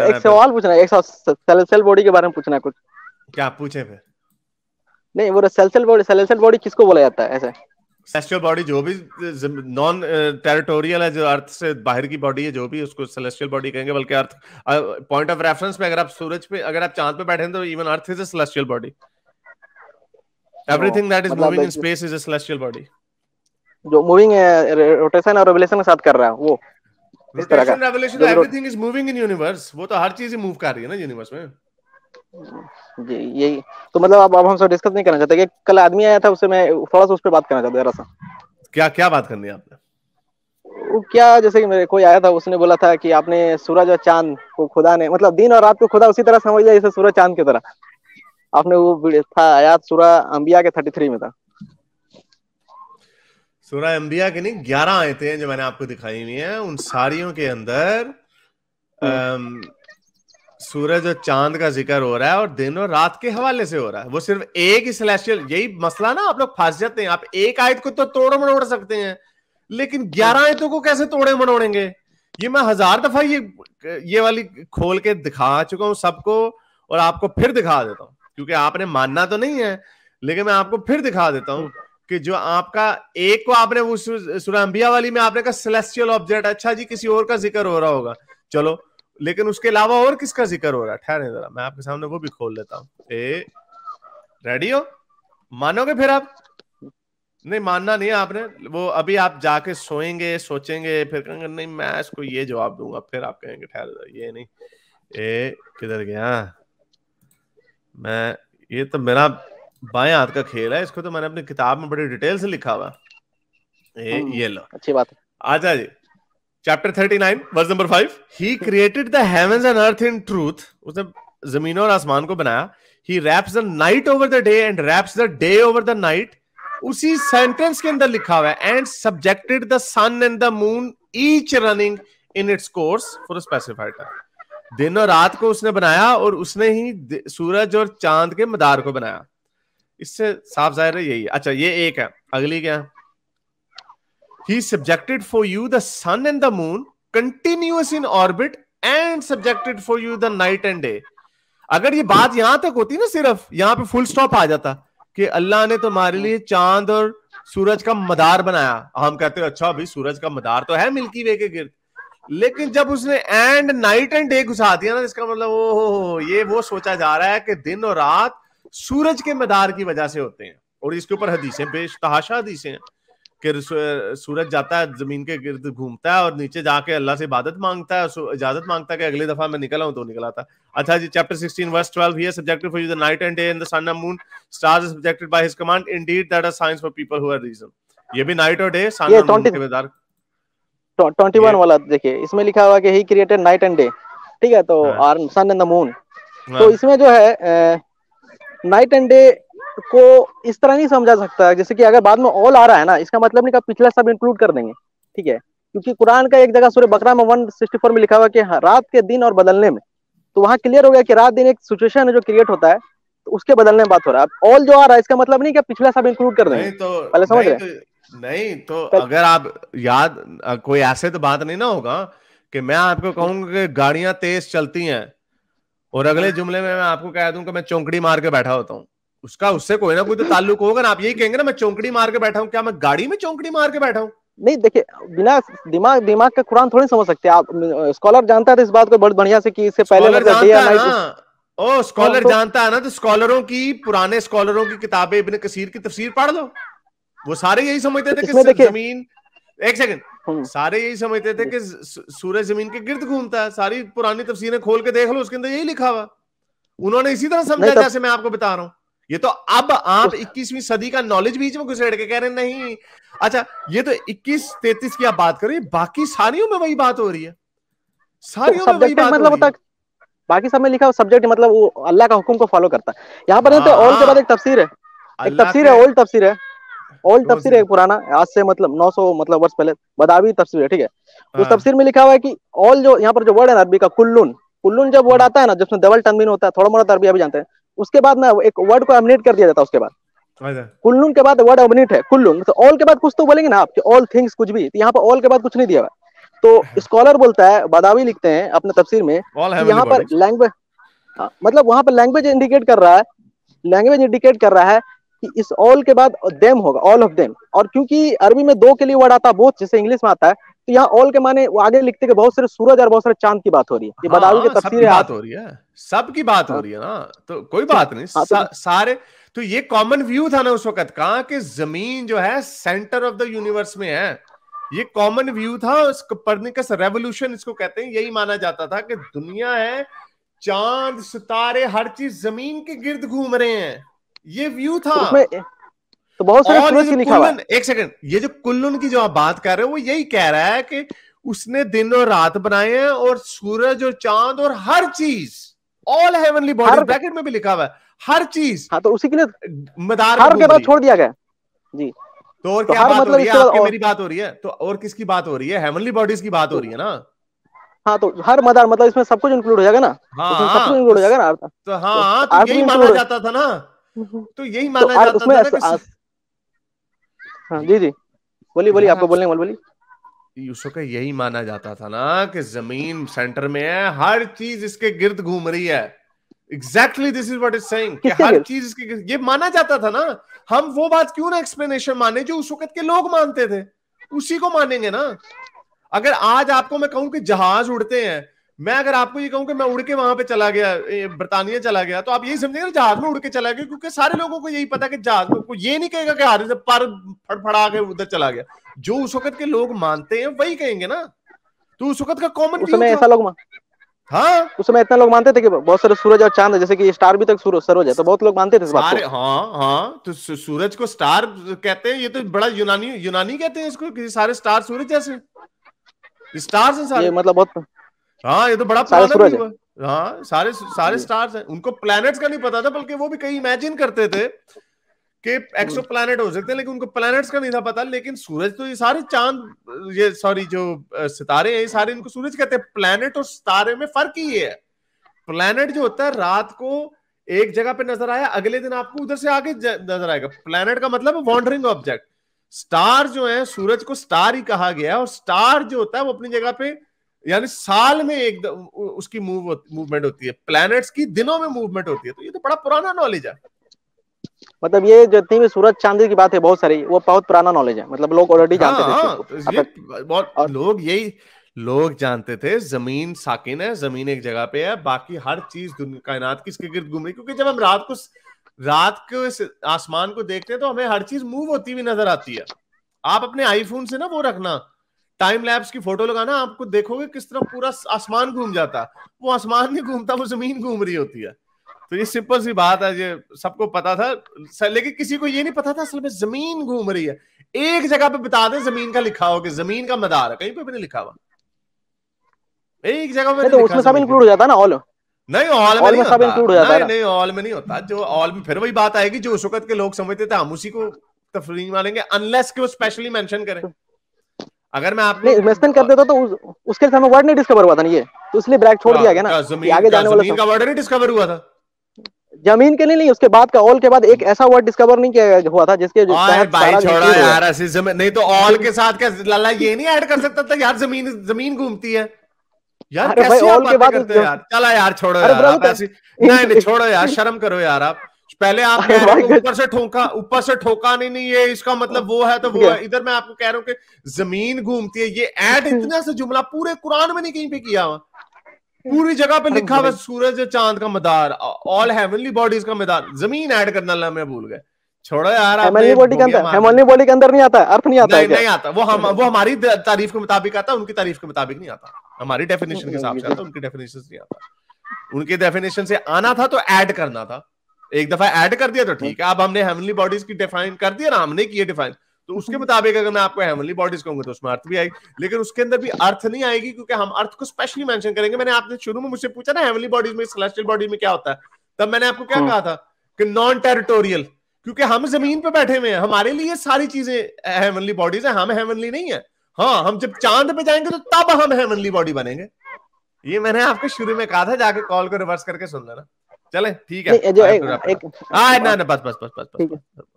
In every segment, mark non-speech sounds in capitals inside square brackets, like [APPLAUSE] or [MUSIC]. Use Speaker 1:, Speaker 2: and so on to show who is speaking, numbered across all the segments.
Speaker 1: हाँ एक सवाल पूछना एक सेल सेल बॉडी के बारे में पूछना कुछ
Speaker 2: क्या पूछे फिर
Speaker 1: नहीं वो cell cell body cell cell body किसको बोला जाता है ऐसे
Speaker 2: सेलेस्टियल बॉडी जो भी नॉन टेरिटोरियल है जो अर्थ से बाहर की बॉडी है जो भी उसको सेलेस्टियल बॉडी कहेंगे बल्कि अर्थ पॉइंट ऑफ रेफरेंस में अगर आप सूरज पे अगर आप चांद पे बैठे हैं तो even earth is a celestial body everything that is moving in space is a celestial body
Speaker 1: जो मूविंग है रोटेशन और रिवोल्यूशन के साथ कर रहा है वो तो जी यही तो मतलब कोई आया था उसने बोला था कि आपने सूरज और चांद को खुदा ने मतलब दिन और रात को खुदा उसी तरह समझ लिया जैसे सूरज चांद की तरह आपने वो था आयात सूरह अंबिया के थ्री में था
Speaker 2: सूर्य अंबिया के नहीं ग्यारह आयतें हैं जो मैंने आपको दिखाई हुई है उन सारियों के अंदर हम्म। अम, सूरज और चांद का जिक्र हो रहा है और दिन और रात के हवाले से हो रहा है वो सिर्फ एक ही सेलेस्टियल यही मसला ना आप लोग फंस जाते हैं आप एक आयत को तो तोड़ मड़ोड़ सकते हैं लेकिन ग्यारह आयतों को कैसे तोड़े मड़ोड़ेंगे ये मैं हजार दफा ये ये वाली खोल के दिखा चुका हूँ सबको और आपको फिर दिखा देता हूँ क्योंकि आपने मानना तो नहीं है लेकिन मैं आपको फिर दिखा देता हूँ हम्म। कि जो आपका एक को आपने वो सुराम्बिया वाली में आपने कहा सेलेस्टियल ऑब्जेक्ट अच्छा जी किसी और का जिक्र हो रहा होगा चलो लेकिन उसके अलावा और किसका जिक्र हो रहा है ठहरे जरा मैं आपके सामने वो भी खोल लेता हूँ रेडी हो मानोगे फिर आप नहीं मानना नहीं आपने वो अभी आप जाके सोएंगे सोचेंगे फिर कहेंगे नहीं मैं इसको ये जवाब दूंगा फिर आप कहेंगे ठहरे ये नहीं ए किधर गया मैं ये तो मेरा बाएं हाथ का खेल है इसको तो मैंने अपनी किताब में बड़ी डिटेल से लिखा हुआ ए, हम्म, ये लो अच्छी बात है आजा जी चैप्टर 39 वर्स नंबर 5 ही created the heavens and earth in truth उसने जमीन और आसमान को बनाया he wraps the night over the day and wraps the day over the night उसी सेंटेंस के अंदर लिखा हुआ है and subjected the sun and the moon each running in its course for specified time दिन और रात को उसने बनाया और उसने ही सूरज और चांद के मदार को बनाया इससे साफ जाहिर है यही अच्छा ये एक है अगली क्या he subjected for you the sun and the moon continuous in orbit and subjected for you the night and day अगर ये बात यहां तक होती ना सिर्फ यहां पे फुल स्टॉप आ जाता कि अल्लाह ने तुम्हारे लिए चांद और सूरज का मदार बनाया हम कहते हैं अच्छा भाई सूरज का मदार तो है मिल्की वे के गिर्द लेकिन जब उसने एंड नाइट एंड डे घुसा दिया ना इसका मतलब ओ हो ये वो सोचा जा रहा है कि दिन और रात सूरज के मदार की वजह से होते हैं और इसके ऊपर हदीसें बेशतहाशा हदीसें हैं कि सूरज जाता है जमीन के गिर्द घूमता है और नीचे जाके अल्लाह से इबादत मांगता है इजाजत मांगता है कि अगली दफा मैं निकला हूं तो निकला था अच्छा जी chapter 16 verse 12 here subjected for you the night and day and the sun and moon stars is subjected by his command indeed that are science for people who are reason ये भी नाइट और day sun and moon के मदार
Speaker 1: 21 तो, वाला देखिए इसमें लिखा हुआ है कि he created night and day ठीक है तो सन एंड द मून तो इसमें जो है नाइट एंड डे को इस तरह नहीं समझा सकता जैसे कि अगर बाद में ऑल आ रहा है ना इसका मतलब नहीं कि पिछला सब इंक्लूड कर देंगे ठीक है क्योंकि कुरान का एक जगह सूर्य बकरा में वन सिक्सटी फोर में लिखा हुआ कि रात के दिन और बदलने में तो वहाँ क्लियर हो गया कि रात दिन एक सिचुएशन है जो क्रिएट होता है तो उसके बदलने में बात हो रहा है ऑल जो आ रहा है इसका मतलब नहीं कि पिछला सब इंक्लूड कर देंगे तो, पहले समझ रहे
Speaker 2: तो, नहीं तो अगर आप याद कोई ऐसे तो बात नहीं ना होगा कि मैं आपको कहूंगा कि गाड़ियां तेज चलती हैं और अगले जुमले में मैं आपको कह दूं कि मैं चौंकड़ी मार के बैठा होता हूँ उसका उससे कोई ना कोई तो ताल्लुक होगा ना आप यही कहेंगे ना मैं चौंकड़ी मार के बैठा हूँ क्या मैं गाड़ी में
Speaker 1: चौंकड़ी मार के बैठा हूँ नहीं देखिए बिना दिमाग दिमाग का कुरान थोड़ी समझ सकते आप स्कॉलर जानता था तो इस बात को बहुत बढ़िया से कि इससे पहले
Speaker 2: ओ स्कॉलर तो- तो- जानता है ना तो स्कॉलरों की पुराने स्कॉलरों की किताबें इब्ने कसीर की तफसीर पढ़ लो वो सारे यही समझते थे कि जमीन एक सेकंड हाँ। सारे यही समझते थे कि हाँ। सूरज जमीन के गिर्द घूमता है सारी पुरानी तफसीरें खोल के देख लो उसके अंदर यही लिखा हुआ उन्होंने इसी तरह समझा तो जैसे मैं आपको बता रहा हूँ ये तो अब आप 21वीं सदी का नॉलेज बीच में घुसेड़ के कह रहे नहीं अच्छा ये तो 21 33 की आप बात कर रहे हैं बाकी सारियों में वही बात हो रही है
Speaker 1: सारियों में वही बात मतलब हो है बाकी सब में लिखा हुआ सब्जेक्ट मतलब वो अल्लाह का हुक्म को फॉलो करता है यहाँ पर ओल्ड तो हाँ। के बाद एक तफसीर है एक तफसीर है ओल्ड तफसीर है ओल्ड तफसीर है पुराना आज से मतलब 900 मतलब वर्ष पहले बदावी तफसीर है ठीक है उस हाँ। तफसीर में लिखा हुआ है कि ऑल जो यहाँ पर जो वर्ड है ना अरबी का कुल्लून कुल्लून जब वर्ड हाँ। आता है ना जिसमें डबल टनबिन होता है थोड़ा मोड़ा तो अरबी अभी जानते हैं उसके बाद ना एक वर्ड को एमिनेट कर दिया जाता है उसके बाद अच्छा। कुल्लून के बाद वर्ड एमिनेट है कुल्लून तो ऑल के बाद कुछ तो बोलेंगे ना आप ऑल थिंग्स कुछ भी तो यहाँ पर ऑल के बाद कुछ नहीं दिया हुआ तो स्कॉलर [LAUGHS] बोलता है बदावी लिखते हैं अपने तफसीर में यहाँ पर लैंग्वेज हाँ, मतलब वहां पर लैंग्वेज इंडिकेट कर रहा है लैंग्वेज इंडिकेट कर रहा है कि इस ऑल के बाद देम होगा ऑल ऑफ देम और क्योंकि अरबी में दो के लिए वर्ड आता है बोथ जैसे इंग्लिश में आता है तो यहाँ ऑल के माने आगे लिखते के बहुत सारे सूरज और बहुत सारे चांद की बात हो रही है ये हाँ, बदावी की हाँ, बात हो
Speaker 2: रही है सब की बात हो हाँ। रही है ना तो कोई बात हाँ, नहीं तो- सा, सारे तो ये कॉमन व्यू था ना उस वक्त का कि जमीन जो है सेंटर ऑफ द यूनिवर्स में है ये कॉमन व्यू था कपर्निकस रेवोल्यूशन इसको कहते हैं यही माना जाता था कि दुनिया है चांद सितारे हर चीज जमीन के गिर्द घूम रहे हैं ये व्यू था तो,
Speaker 1: तो बहुत सारे सूरज की निकाला
Speaker 2: एक सेकंड ये जो कुल्लुन की जो आप बात कर रहे हो वो यही कह रहा है कि उसने दिन और रात बनाए हैं और सूरज और चांद और हर चीज ऑल हेवनली बॉडी ब्रैकेट में भी लिखा हुआ है
Speaker 1: हर चीज हाँ तो उसी के लिए मदार हर के बाद छोड़ दिया गया
Speaker 2: जी तो और तो क्या बात मतलब हो रही है आपकी मेरी बात हो रही है तो और किसकी बात हो रही है हेवनली बॉडीज की बात हो रही है ना
Speaker 1: हाँ तो हर मदार मतलब इसमें सब कुछ इंक्लूड हो जाएगा ना हाँ, सब कुछ इंक्लूड हो जाएगा ना
Speaker 2: तो हाँ तो यही माना जाता था ना हम्म। तो यही तो माना तो जाता था ना कि आस... हाँ जी जी बोलिए बोलिए आपको बोलने बोलिए यूसुफ का यही माना जाता था ना कि जमीन सेंटर में है हर चीज इसके गिर्द घूम रही है exactly this is what is saying कि हर चीज इसके ये माना जाता था ना हम वो बात क्यों ना एक्सप्लेनेशन माने जो उस वक्त के लोग मानते थे उसी को मानेंगे ना अगर आज आपको मैं कहूं कि जहाज उड़ते हैं मैं अगर आपको ये कहूँ कि मैं उड़ के वहां पे चला गया बरतानिया चला गया तो आप यही समझेंगे ना जहाज में उड़ के चला गया क्योंकि सारे लोगों को यही पता कि जहाज में को ये नहीं कहेगा कि हारे से पर फड़फड़ा के उधर चला गया जो उस वक्त के लोग मानते हैं वही कहेंगे ना तो उस वक्त का कॉमन उस समय ऐसा लोग
Speaker 1: हाँ उस समय इतना लोग मानते थे कि बहुत सारे सूरज और चांद है जैसे कि स्टार भी तक सूरज सरोज है तो बहुत लोग मानते थे इस बात को
Speaker 2: हाँ हाँ तो सूरज को स्टार कहते हैं ये तो बड़ा यूनानी यूनानी कहते हैं इसको कि सारे स्टार सूरज जैसे
Speaker 1: स्टार्स हैं सारे मतलब बहुत
Speaker 2: हाँ ये तो बड़ा पुराना हाँ सारे सारे स्टार्स हैं उनको प्लैनेट्स का नहीं पता था बल्कि वो भी कहीं इमेजिन करते थे कि एक्सो प्लैनेट हो सकते हैं लेकिन उनको प्लैनेट्स का नहीं था पता लेकिन सूरज तो ये सारे चांद ये सॉरी जो सितारे हैं ये सारे इनको सूरज कहते हैं प्लैनेट और सितारे में फर्क ही है प्लैनेट जो होता है रात को एक जगह पे नजर आया अगले दिन आपको उधर से आगे नजर आएगा प्लैनेट का मतलब वॉन्डरिंग ऑब्जेक्ट स्टार जो है सूरज को स्टार ही कहा गया है और स्टार जो होता है वो अपनी जगह पे यानी साल में एक द, उसकी मूव मूवमेंट होती है प्लैनेट्स की दिनों में मूवमेंट होती है तो ये तो बड़ा पुराना नॉलेज है
Speaker 1: मतलब ये जितनी भी सूरज चांदी की बात है बहुत सारी वो बहुत पुराना नॉलेज है मतलब लोग ऑलरेडी हाँ, जानते हाँ, थे हाँ,
Speaker 2: तो ये बहुत और... लोग यही लोग जानते थे जमीन साकिन है जमीन एक जगह पे है बाकी हर चीज कायनात की इसके गिर्द घूम रही क्योंकि जब हम रात को रात के आसमान को देखते हैं तो हमें हर चीज मूव होती हुई नजर आती है आप अपने आईफोन से ना वो रखना टाइम लैब्स की फोटो लगाना आपको देखोगे किस तरह पूरा आसमान घूम जाता वो आसमान नहीं घूमता वो जमीन घूम रही होती है तो ये सिंपल सी बात है ये सबको पता था लेकिन किसी को ये नहीं पता था असल में जमीन घूम रही है एक जगह पे बता दे जमीन का लिखा हो कि जमीन का मदार है कहीं पे भी नहीं लिखा हुआ एक जगह पे तो उसमें सब
Speaker 1: इंक्लूड हो जाता ना ऑल नहीं ऑल में, में सब इंक्लूड हो जाता है
Speaker 2: नहीं ऑल में नहीं होता जो ऑल में फिर वही बात आएगी जो उस वक्त के लोग समझते थे हम उसी को तफरीन मानेंगे अनलेस के वो स्पेशली मेंशन करें अगर मैं आपने इन्वेस्टमेंट
Speaker 1: कर देता तो उस, उसके लिए हमें वर्ड नहीं डिस्कवर हुआ था ना ये तो इसलिए ब्रैक छोड़ दिया गया ना हाँ, जमीन, आगे हाँ, जाने वाला का
Speaker 2: वर्ड नहीं डिस्कवर हुआ था
Speaker 1: जमीन के लिए नहीं उसके बाद का ऑल के बाद एक ऐसा वर्ड डिस्कवर नहीं किया हुआ था जिसके और भाई छोड़ो यार
Speaker 2: ऐसी जमीन नहीं तो ऑल के साथ क्या लाला ये नहीं ऐड कर सकता था यार जमीन जमीन घूमती है यार कैसे आप बातें करते हो यार चला यार छोड़ो यार आप ऐसी नहीं नहीं छोड़ो यार शर्म करो यार आप पहले आप [LAUGHS] कह रहे हो ऊपर से ठोका ऊपर से ठोका नहीं नहीं ये इसका मतलब वो है तो वो है इधर मैं आपको कह रहा हूँ कि जमीन घूमती है ये ऐड [LAUGHS] इतना से जुमला पूरे कुरान में नहीं कहीं पे किया हुआ पूरी जगह पे लिखा हुआ [LAUGHS] सूरज चांद का मदार ऑल हेवनली बॉडीज का मदार जमीन ऐड करना ला भूल गए छोड़ो यार हेमनली बॉडी के अंदर
Speaker 1: हेमनली बॉडी के अंदर नहीं आता अर्थ नहीं आता नहीं, नहीं आता
Speaker 2: वो हम वो हमारी तारीफ के मुताबिक आता उनकी तारीफ के मुताबिक नहीं आता हमारी डेफिनेशन के हिसाब से आता उनकी डेफिनेशन नहीं आता उनकी डेफिनेशन से आना था तो ऐड करना था एक दफा ऐड कर दिया तो हाँ। ठीक है अब हमने हेवनली बॉडीज की डिफाइन कर दिया ना हमने किए डिफाइन तो उसके हाँ। मुताबिक अगर मैं आपको हेवनली बॉडीज कहूंगा तो उसमें अर्थ भी आएगी लेकिन उसके अंदर भी अर्थ नहीं आएगी क्योंकि हम अर्थ को स्पेशली मेंशन करेंगे मैंने आपने शुरू में मुझसे पूछा ना हेवनली बॉडीज में सेलेस्टियल बॉडी में क्या होता है तब मैंने आपको क्या हाँ। कहा था कि नॉन टेरिटोरियल क्योंकि हम जमीन पे बैठे हुए हैं हमारे लिए सारी चीजें हेवनली बॉडीज है हम हेवनली नहीं है हाँ हम जब चांद पे जाएंगे तो तब हम हेवनली बॉडी बनेंगे ये मैंने आपको शुरू में कहा था जाके कॉल को रिवर्स करके सुन लेना चले ठीक है हाँ ना ना बस बस बस बस बस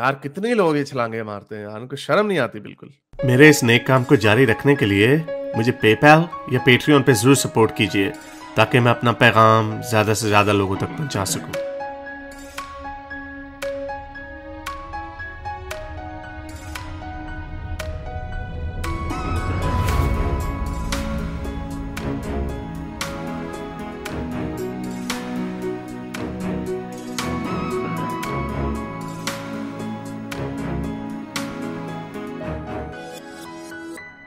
Speaker 2: यार कितने लोग ये छलांगे मारते हैं यार उनको शर्म नहीं आती बिल्कुल मेरे इस नेक काम को जारी रखने के लिए मुझे पेपैल या पेट्रियन पे जरूर सपोर्ट कीजिए ताकि मैं अपना पैगाम ज्यादा से ज्यादा लोगों तक पहुंचा सकूं